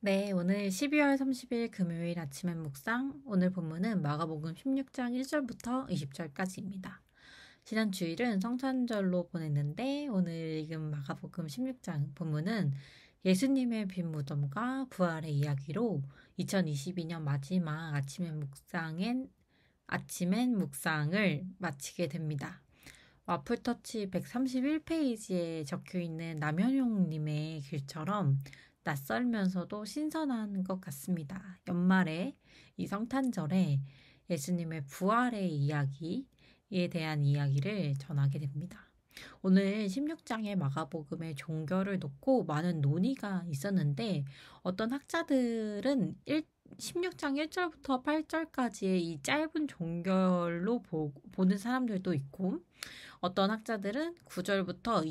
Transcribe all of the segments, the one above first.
네, 오늘 12월 30일 금요일 아침엔 묵상. 오늘 본문은 마가복음 16장 1절부터 20절까지입니다. 지난 주일은 성찬절로 보냈는데 오늘 읽은 마가복음 16장 본문은 예수님의 빈 무덤과 부활의 이야기로 2022년 마지막 아침엔 묵상엔 아침엔 묵상을 마치게 됩니다. 와플터치 131페이지에 적혀 있는 남현용님의 글처럼 낯설면서도 신선한 것 같습니다. 연말에 이 성탄절에 예수님의 부활의 이야기에 대한 이야기를 전하게 됩니다. 오늘 16장의 마가복음의 종결을 놓고 많은 논의가 있었는데 어떤 학자들은 16장 1절부터 8절까지의 이 짧은 종결로 보, 보는 사람들도 있고 어떤 학자들은 9절부터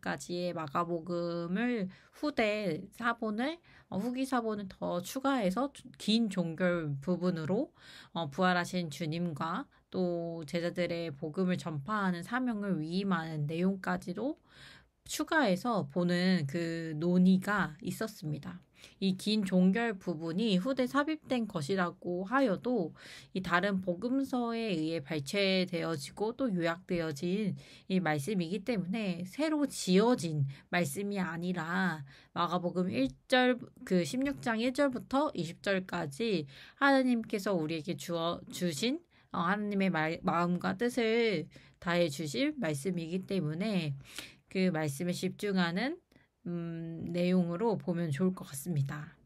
20절까지의 마가복음을 후대 사본을 어, 후기 사본을 더 추가해서 긴 종결 부분으로 어, 부활하신 주님과 또 제자들의 복음을 전파하는 사명을 위임하는 내용까지도 추가해서 보는 그 논의가 있었습니다. 이 긴 종결 부분이 후대 삽입된 것이라고 하여도 이 다른 복음서에 의해 발췌되어지고 또 요약되어진 이 말씀이기 때문에 새로 지어진 말씀이 아니라 마가복음 1절 그 16장 1절부터 20절까지 하나님께서 우리에게 주어 주신 어, 하나님의 말, 마음과 뜻을 다해 주실 말씀이기 때문에 그 말씀에 집중하는 음, 내용으로 보면 좋을 것 같습니다.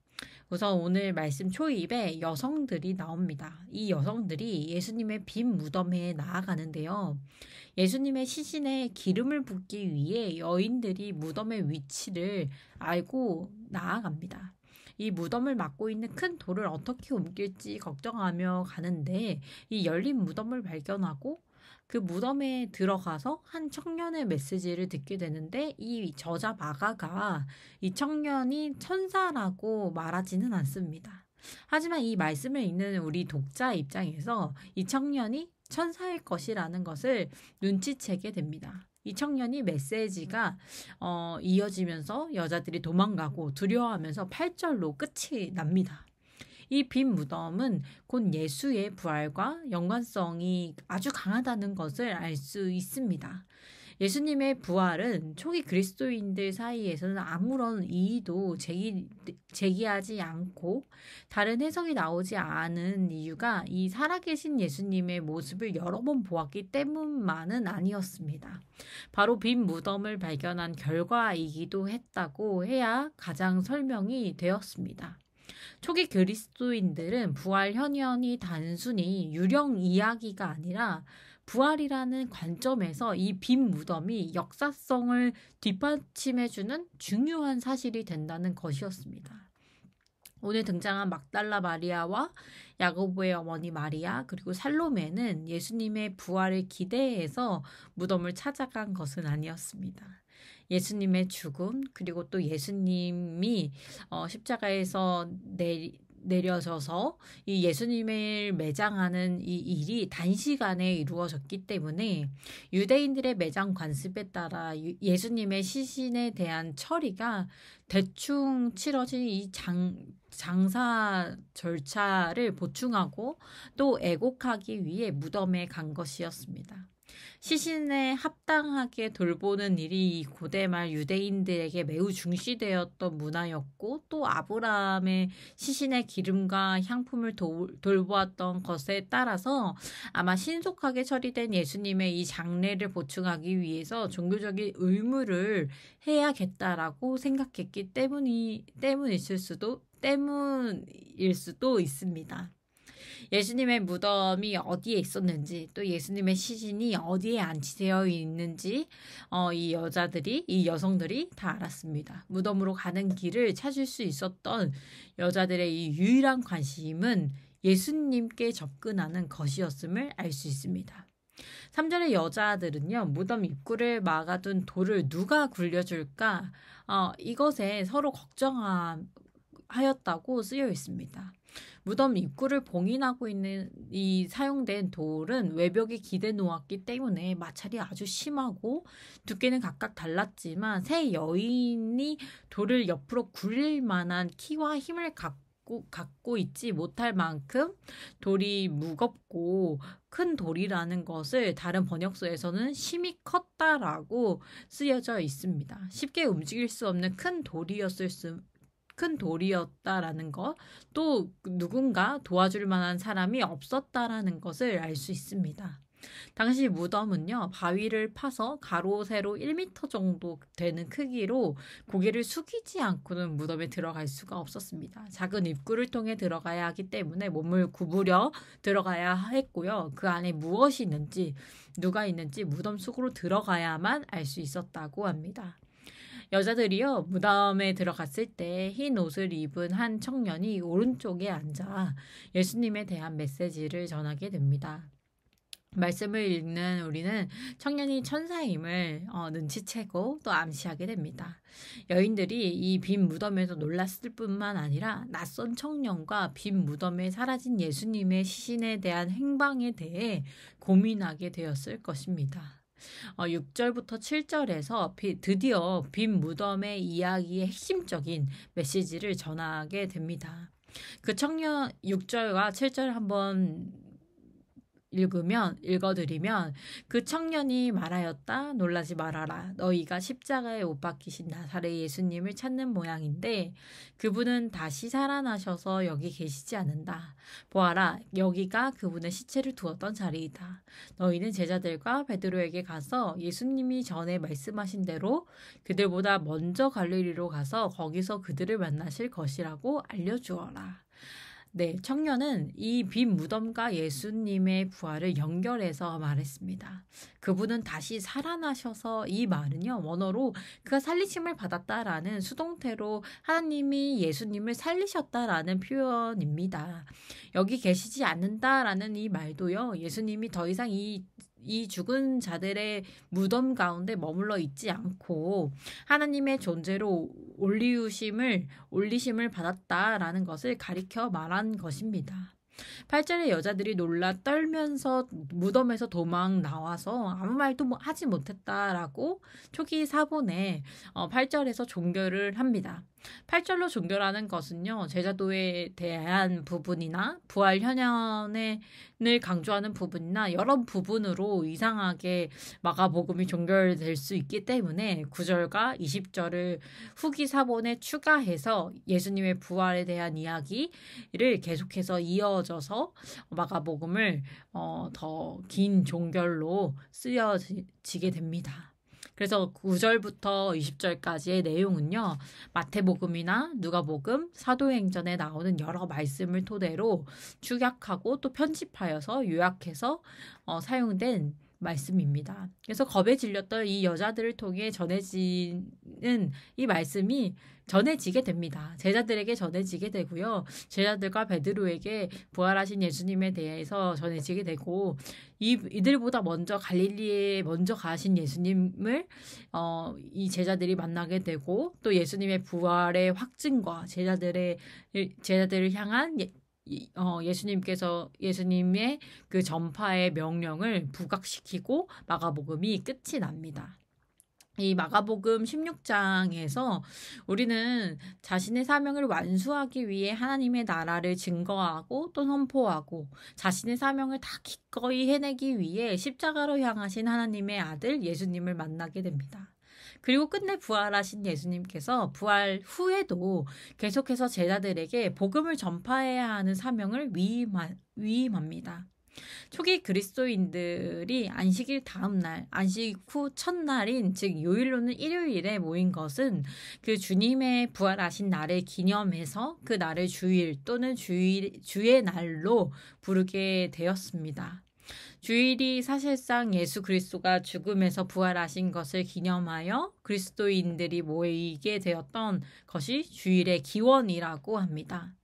우선 오늘 말씀 초입에 여성들이 나옵니다. 이 여성들이 예수님의 빈 무덤에 나아가는데요. 예수님의 시신에 기름을 붓기 위해 여인들이 무덤의 위치를 알고 나아갑니다. 이 무덤을 막고 있는 큰 돌을 어떻게 옮길지 걱정하며 가는데 이 열린 무덤을 발견하고 그 무덤에 들어가서 한 청년의 메시지를 듣게 되는데 이 저자 마가가이 청년이 천사라고 말하지는 않습니다. 하지만 이 말씀을 읽는 우리 독자 입장에서 이 청년이 천사일 것이라는 것을 눈치채게 됩니다. 이 청년이 메시지가 어, 이어지면서 여자들이 도망가고 두려워하면서 8절로 끝이 납니다. 이빈 무덤은 곧 예수의 부활과 연관성이 아주 강하다는 것을 알 수 있습니다. 예수님의 부활은 초기 그리스도인들 사이에서는 아무런 이의도 제기, 제기하지 않고 다른 해석이 나오지 않은 이유가 이 살아계신 예수님의 모습을 여러 번 보았기 때문만은 아니었습니다. 바로 빈 무덤을 발견한 결과이기도 했다고 해야 가장 설명이 되었습니다. 초기 그리스도인들은 부활 현현이 단순히 유령 이야기가 아니라 부활이라는 관점에서 이 빈 무덤이 역사성을 뒷받침해주는 중요한 사실이 된다는 것이었습니다. 오늘 등장한 막달라 마리아와 야고보의 어머니 마리아 그리고 살로메는 예수님의 부활을 기대해서 무덤을 찾아간 것은 아니었습니다. 예수님의 죽음 그리고 또 예수님이 어, 십자가에서 내 내려져서 이 예수님을 매장하는 이 일이 단시간에 이루어졌기 때문에 유대인들의 매장 관습에 따라 예수님의 시신에 대한 처리가 대충 치러진 이 장, 장사 절차를 보충하고 또 애곡하기 위해 무덤에 간 것이었습니다. 시신에 합당하게 돌보는 일이 고대 말 유대인들에게 매우 중시되었던 문화였고 또 아브라함의 시신의 기름과 향품을 도, 돌보았던 것에 따라서 아마 신속하게 처리된 예수님의 이 장례를 보충하기 위해서 종교적인 의무를 해야겠다라고 생각했기 때문이 때문일 수도 때문일 수도 있습니다. 예수님의 무덤이 어디에 있었는지 또 예수님의 시신이 어디에 안치되어 있는지 어, 이 여자들이 이 여성들이 다 알았습니다. 무덤으로 가는 길을 찾을 수 있었던 여자들의 이 유일한 관심은 예수님께 접근하는 것이었음을 알 수 있습니다. 3절의 여자들은요, 무덤 입구를 막아둔 돌을 누가 굴려줄까? 어, 이것에 서로 걱정하, 하였다고 쓰여 있습니다. 무덤 입구를 봉인하고 있는 이 사용된 돌은 외벽에 기대 놓았기 때문에 마찰이 아주 심하고 두께는 각각 달랐지만 새 여인이 돌을 옆으로 굴릴 만한 키와 힘을 갖고, 갖고 있지 못할 만큼 돌이 무겁고 큰 돌이라는 것을 다른 번역서에서는 심이 컸다라고 쓰여져 있습니다. 쉽게 움직일 수 없는 큰 돌이었을 수, 큰 돌이었다라는 것, 또 누군가 도와줄 만한 사람이 없었다라는 것을 알 수 있습니다. 당시 무덤은요, 바위를 파서 가로 세로 1 m 정도 되는 크기로 고개를 숙이지 않고는 무덤에 들어갈 수가 없었습니다. 작은 입구를 통해 들어가야 하기 때문에 몸을 구부려 들어가야 했고요. 그 안에 무엇이 있는지, 누가 있는지 무덤 속으로 들어가야만 알 수 있었다고 합니다. 여자들이요 무덤에 들어갔을 때 흰 옷을 입은 한 청년이 오른쪽에 앉아 예수님에 대한 메시지를 전하게 됩니다. 말씀을 읽는 우리는 청년이 천사임을 어, 눈치채고 또 암시하게 됩니다. 여인들이 이 빈 무덤에서 놀랐을 뿐만 아니라 낯선 청년과 빈 무덤에 사라진 예수님의 시신에 대한 행방에 대해 고민하게 되었을 것입니다. 어, 6절부터 7절에서 비, 드디어 빈 무덤의 이야기의 핵심적인 메시지를 전하게 됩니다. 그 청년 6절과 7절 한번 읽으면 읽어드리면 그 청년이 말하였다 놀라지 말아라 너희가 십자가에 못 박히신 나사렛 예수님을 찾는 모양인데 그분은 다시 살아나셔서 여기 계시지 않는다 보아라 여기가 그분의 시체를 두었던 자리이다 너희는 제자들과 베드로에게 가서 예수님이 전에 말씀하신 대로 그들보다 먼저 갈릴리로 가서 거기서 그들을 만나실 것이라고 알려주어라 네, 청년은 이 빈 무덤과 예수님의 부활을 연결해서 말했습니다. 그분은 다시 살아나셔서 이 말은요, 원어로 그가 살리심을 받았다라는 수동태로 하나님이 예수님을 살리셨다라는 표현입니다. 여기 계시지 않는다라는 이 말도요, 예수님이 더 이상 이이 죽은 자들의 무덤 가운데 머물러 있지 않고 하나님의 존재로 올리우심을 올리심을 받았다라는 것을 가리켜 말한 것입니다. 8절의 여자들이 놀라 떨면서 무덤에서 도망 나와서 아무 말도 뭐 하지 못했다라고 초기 사본에 8절에서 어, 종결을 합니다. 8절로 종결하는 것은요, 제자도에 대한 부분이나 부활 현현을 강조하는 부분이나 여러 부분으로 이상하게 마가복음이 종결될 수 있기 때문에 9절과 20절을 후기 사본에 추가해서 예수님의 부활에 대한 이야기를 계속해서 이어져 나눠져서 마가복음을 어, 더 긴 종결로 쓰여지게 됩니다. 그래서 9절부터 20절까지의 내용은요. 마태복음이나 누가복음, 사도행전에 나오는 여러 말씀을 토대로 축약하고 또 편집하여서 요약해서 어, 사용된 말씀입니다. 그래서 겁에 질렸던 이 여자들을 통해 전해지는 이 말씀이 전해지게 됩니다. 제자들에게 전해지게 되고요. 제자들과 베드로에게 부활하신 예수님에 대해서 전해지게 되고 이 이들보다 먼저 갈릴리에 먼저 가신 예수님을 어, 이 제자들이 만나게 되고 또 예수님의 부활의 확증과 제자들의 제자들을 향한 예, 어, 예수님께서 예수님의 그 전파의 명령을 부각시키고 마가복음이 끝이 납니다. 이 마가복음 16장에서 우리는 자신의 사명을 완수하기 위해 하나님의 나라를 증거하고 또 선포하고 자신의 사명을 다 기꺼이 해내기 위해 십자가로 향하신 하나님의 아들 예수님을 만나게 됩니다. 그리고 끝내 부활하신 예수님께서 부활 후에도 계속해서 제자들에게 복음을 전파해야 하는 사명을 위임하, 위임합니다. 초기 그리스도인들이 안식일 다음 날, 안식 후 첫날인 즉 요일로는 일요일에 모인 것은 그 주님의 부활하신 날을 기념해서 그 날을 주일 또는 주일 주의 날로 부르게 되었습니다. 주일이 사실상 예수 그리스도가 죽음에서 부활하신 것을 기념하여 그리스도인들이 모이게 되었던 것이 주일의 기원이라고 합니다.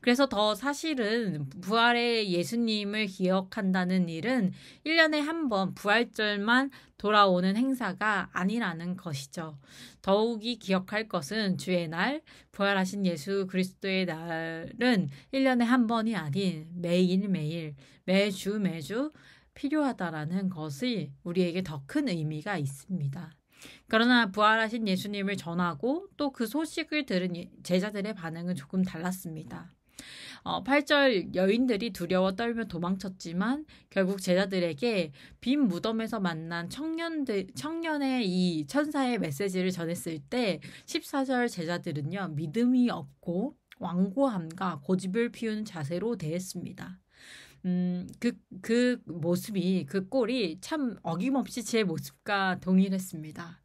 그래서 더 사실은 부활의 예수님을 기억한다는 일은 1년에 한 번 부활절만 돌아오는 행사가 아니라는 것이죠. 더욱이 기억할 것은 주의 날, 부활하신 예수 그리스도의 날은 1년에 한 번이 아닌 매일매일, 매주 매주 필요하다라는 것이 우리에게 더 큰 의미가 있습니다. 그러나 부활하신 예수님을 전하고 또 그 소식을 들은 예- 제자들의 반응은 조금 달랐습니다. 어, 8절 여인들이 두려워 떨며 도망쳤지만 결국 제자들에게 빈 무덤에서 만난 청년들, 청년의 이 천사의 메시지를 전했을 때 14절 제자들은요, 믿음이 없고 완고함과 고집을 피우는 자세로 대했습니다. 음그그 그 모습이 그 꼴이 참 어김없이 제 모습과 동일했습니다.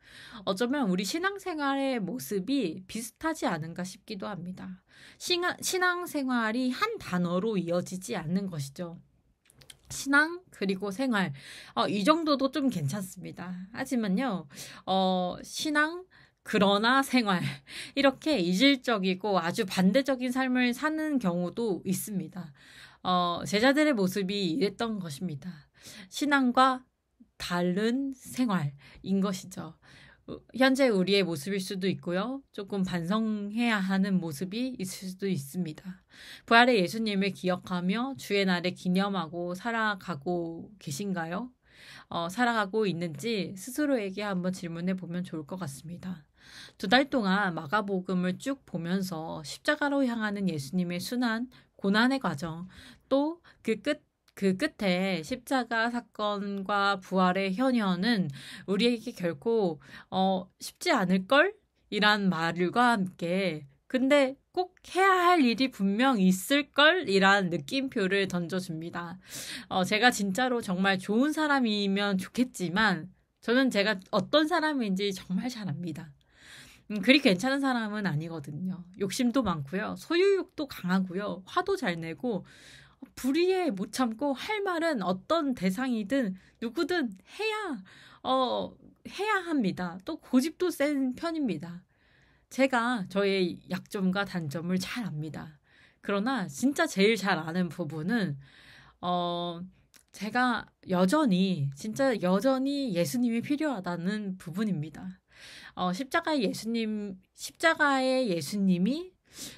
어쩌면 우리 신앙생활의 모습이 비슷하지 않은가 싶기도 합니다. 신앙, 신앙생활이 한 단어로 이어지지 않는 것이죠. 신앙 그리고 생활 어, 이 정도도 좀 괜찮습니다. 하지만요 어, 신앙 그러나 생활 이렇게 이질적이고 아주 반대적인 삶을 사는 경우도 있습니다. 어, 제자들의 모습이 이랬던 것입니다. 신앙과 다른 생활인 것이죠. 현재 우리의 모습일 수도 있고요. 조금 반성해야 하는 모습이 있을 수도 있습니다. 부활의 예수님을 기억하며 주의 날에 기념하고 살아가고 계신가요? 어, 살아가고 있는지 스스로에게 한번 질문해 보면 좋을 것 같습니다. 두 달 동안 마가복음을 쭉 보면서 십자가로 향하는 예수님의 순한 고난의 과정, 또 그 끝, 그 끝에 십자가 사건과 부활의 현현은 우리에게 결코, 어, 쉽지 않을걸? 이란 말과 함께, 근데 꼭 해야 할 일이 분명 있을걸? 이란 느낌표를 던져줍니다. 어, 제가 진짜로 정말 좋은 사람이면 좋겠지만, 저는 제가 어떤 사람인지 정말 잘 압니다. 음, 그리 괜찮은 사람은 아니거든요. 욕심도 많고요. 소유욕도 강하고요. 화도 잘 내고 불의에 못 참고 할 말은 어떤 대상이든 누구든 해야 어 해야 합니다. 또 고집도 센 편입니다. 제가 저의 약점과 단점을 잘 압니다. 그러나 진짜 제일 잘 아는 부분은 어 제가 여전히 진짜 여전히 예수님이 필요하다는 부분입니다. 어, 십자가의 예수님, 십자가의 예수님이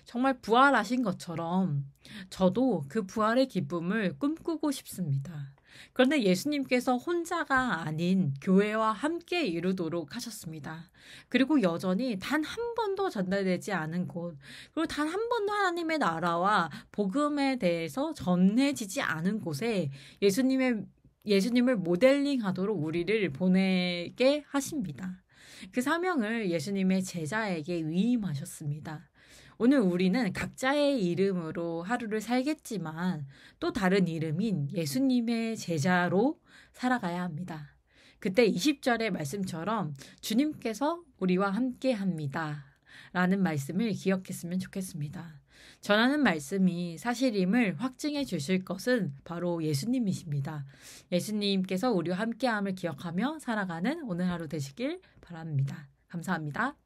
정말 부활하신 것처럼 저도 그 부활의 기쁨을 꿈꾸고 싶습니다. 그런데 예수님께서 혼자가 아닌 교회와 함께 이루도록 하셨습니다. 그리고 여전히 단 한 번도 전달되지 않은 곳, 그리고 단 한 번도 하나님의 나라와 복음에 대해서 전해지지 않은 곳에 예수님의 예수님을 모델링 하도록 우리를 보내게 하십니다. 그 사명을 예수님의 제자에게 위임하셨습니다. 오늘 우리는 각자의 이름으로 하루를 살겠지만 또 다른 이름인 예수님의 제자로 살아가야 합니다. 그때 20절의 말씀처럼 주님께서 우리와 함께 합니다. 라는 말씀을 기억했으면 좋겠습니다. 전하는 말씀이 사실임을 확증해 주실 것은 바로 예수님이십니다. 예수님께서 우리와 함께함을 기억하며 살아가는 오늘 하루 되시길 바랍니다. 감사합니다.